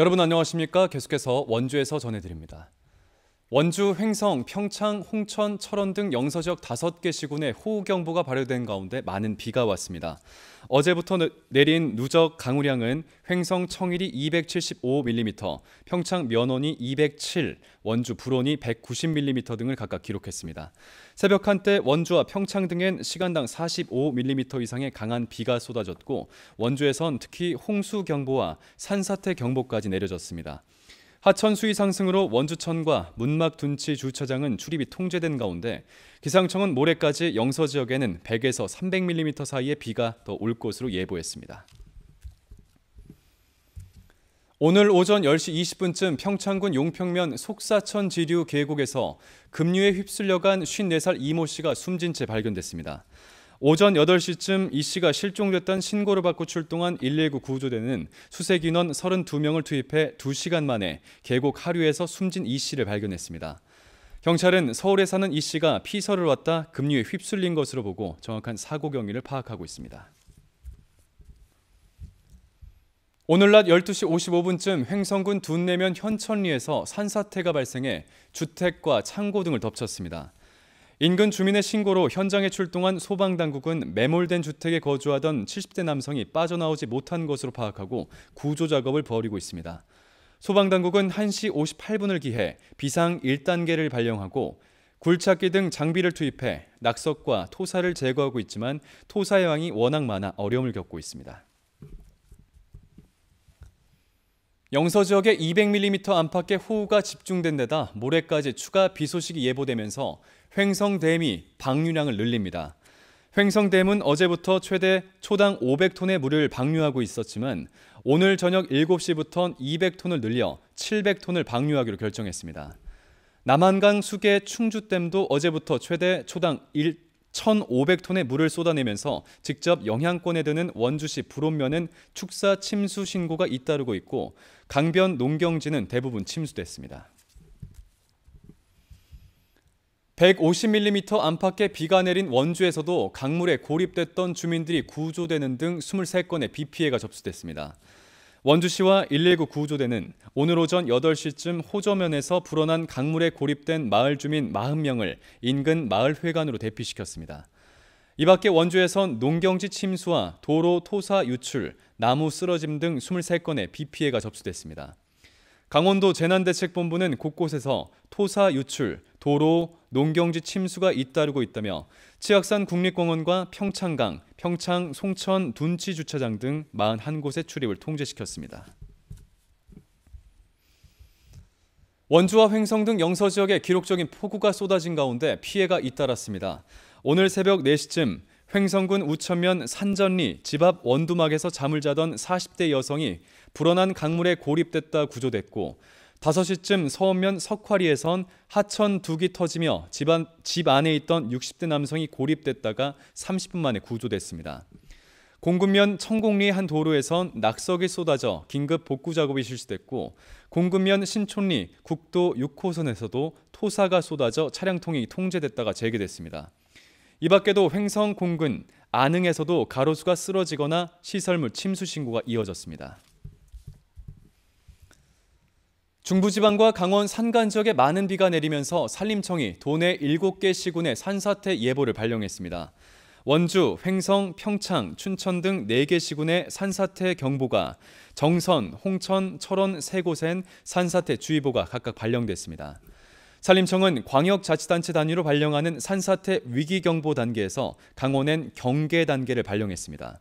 여러분 안녕하십니까? 계속해서 원주에서 전해드립니다. 원주, 횡성, 평창, 홍천, 철원 등 영서적 5개 시군에 호우경보가 발효된 가운데 많은 비가 왔습니다. 어제부터 내린 누적 강우량은 횡성 청일이 275mm, 평창 면원이 207, 원주 불원이 190mm 등을 각각 기록했습니다. 새벽 한때 원주와 평창 등엔 시간당 45mm 이상의 강한 비가 쏟아졌고 원주에선 특히 홍수경보와 산사태 경보까지 내려졌습니다. 하천 수위 상승으로 원주천과 문막 둔치 주차장은 출입이 통제된 가운데 기상청은 모레까지 영서 지역에는 100에서 300mm 사이의 비가 더 올 것으로 예보했습니다. 오늘 오전 10시 20분쯤 평창군 용평면 속사천 지류 계곡에서 급류에 휩쓸려간 54살 이모 씨가 숨진 채 발견됐습니다. 오전 8시쯤 이 씨가 실종됐다는 신고를 받고 출동한 119 구조대는 수색 인원 32명을 투입해 2시간 만에 계곡 하류에서 숨진 이 씨를 발견했습니다. 경찰은 서울에 사는 이 씨가 피서를 왔다 급류에 휩쓸린 것으로 보고 정확한 사고 경위를 파악하고 있습니다. 오늘 낮 12시 55분쯤 횡성군 둔내면 현천리에서 산사태가 발생해 주택과 창고 등을 덮쳤습니다. 인근 주민의 신고로 현장에 출동한 소방당국은 매몰된 주택에 거주하던 70대 남성이 빠져나오지 못한 것으로 파악하고 구조 작업을 벌이고 있습니다. 소방당국은 1시 58분을 기해 비상 1단계를 발령하고 굴착기 등 장비를 투입해 낙석과 토사를 제거하고 있지만 토사의 양이 워낙 많아 어려움을 겪고 있습니다. 영서 지역에 200mm 안팎의 호우가 집중된 데다 모레까지 추가 비 소식이 예보되면서 횡성댐이 방류량을 늘립니다. 횡성댐은 어제부터 최대 초당 500톤의 물을 방류하고 있었지만 오늘 저녁 7시부터 200톤을 늘려 700톤을 방류하기로 결정했습니다. 남한강 수계 충주댐도 어제부터 최대 초당 1,500톤의 물을 쏟아내면서 직접 영향권에 드는 원주시 불온면은 축사 침수 신고가 잇따르고 있고 강변 농경지는 대부분 침수됐습니다. 150mm 안팎의 비가 내린 원주에서도 강물에 고립됐던 주민들이 구조되는 등 23건의 비 피해가 접수됐습니다. 원주시와 119 구조대는 오늘 오전 8시쯤 호저면에서 불어난 강물에 고립된 마을 주민 40명을 인근 마을회관으로 대피시켰습니다. 이 밖에 원주에선 농경지 침수와 도로 토사 유출, 나무 쓰러짐 등 23건의 비 피해가 접수됐습니다. 강원도 재난대책본부는 곳곳에서 토사 유출, 도로, 농경지 침수가 잇따르고 있다며 치악산 국립공원과 평창강, 평창 송천 둔치 주차장 등 41곳의 출입을 통제시켰습니다. 원주와 횡성 등 영서 지역에 기록적인 폭우가 쏟아진 가운데 피해가 잇따랐습니다. 오늘 새벽 4시쯤 횡성군 우천면 산전리 집 앞 원두막에서 잠을 자던 40대 여성이 불어난 강물에 고립됐다 구조됐고 5시쯤 서면 석화리에선 하천 두기 터지며 집, 안, 집 안에 있던 60대 남성이 고립됐다가 30분 만에 구조됐습니다. 공급면천곡리한 도로에선 낙석이 쏟아져 긴급 복구 작업이 실시됐고 공급면 신촌리 국도 6호선에서도 토사가 쏟아져 차량통이 행 통제됐다가 재개됐습니다. 이 밖에도 횡성 공군 안흥에서도 가로수가 쓰러지거나 시설물 침수 신고가 이어졌습니다. 중부지방과 강원 산간 지역에 많은 비가 내리면서 산림청이 도내 7개 시군에 산사태 예보를 발령했습니다. 원주, 횡성, 평창, 춘천 등 4개 시군에 산사태 경보가, 정선, 홍천, 철원 3곳엔 산사태 주의보가 각각 발령됐습니다. 산림청은 광역자치단체 단위로 발령하는 산사태 위기경보 단계에서 강원엔 경계 단계를 발령했습니다.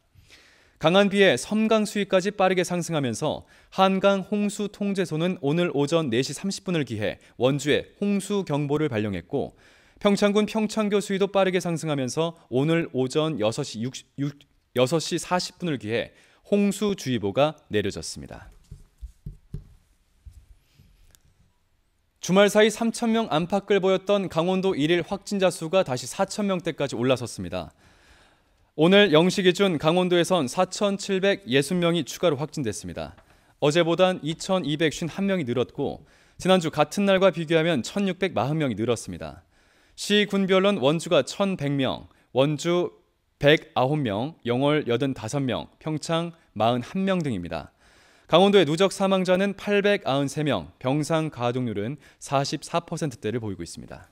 강한 비에 섬강 수위까지 빠르게 상승하면서 한강 홍수 통제소는 오늘 오전 4시 30분을 기해 원주에 홍수 경보를 발령했고 평창군 평창교 수위도 빠르게 상승하면서 오늘 오전 6시, 6, 6, 시 40분을 기해 홍수주의보가 내려졌습니다. 주말 사이 3천명 안팎을 보였던 강원도 1일 확진자 수가 다시 4천명대까지 올라섰습니다. 오늘 0시 기준 강원도에선 4,760명이 추가로 확진됐습니다. 어제보단 2,251명이 늘었고 지난주 같은 날과 비교하면 1,640명이 늘었습니다. 시 군별론 원주가 1,100명, 원주 109명, 영월 85명, 평창 41명 등입니다. 강원도의 누적 사망자는 893명, 병상 가동률은 44%대를 보이고 있습니다.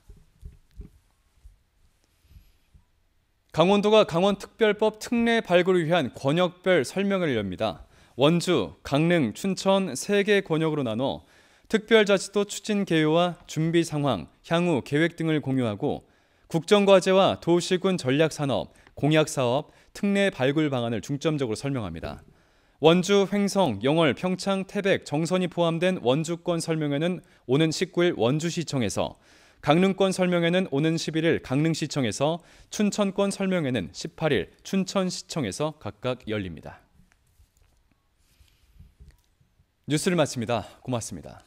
강원도가 강원특별법 특례 발굴을 위한 권역별 설명회를 엽니다. 원주, 강릉, 춘천 세 개 권역으로 나눠 특별자치도 추진 개요와 준비 상황, 향후 계획 등을 공유하고 국정과제와 도시군 전략산업, 공약사업, 특례 발굴 방안을 중점적으로 설명합니다. 원주, 횡성, 영월, 평창, 태백, 정선이 포함된 원주권 설명회는 오는 19일 원주시청에서 강릉권 설명회는 오는 11일 강릉시청에서 춘천권 설명회는 18일 춘천시청에서 각각 열립니다. 뉴스를 마칩니다. 고맙습니다.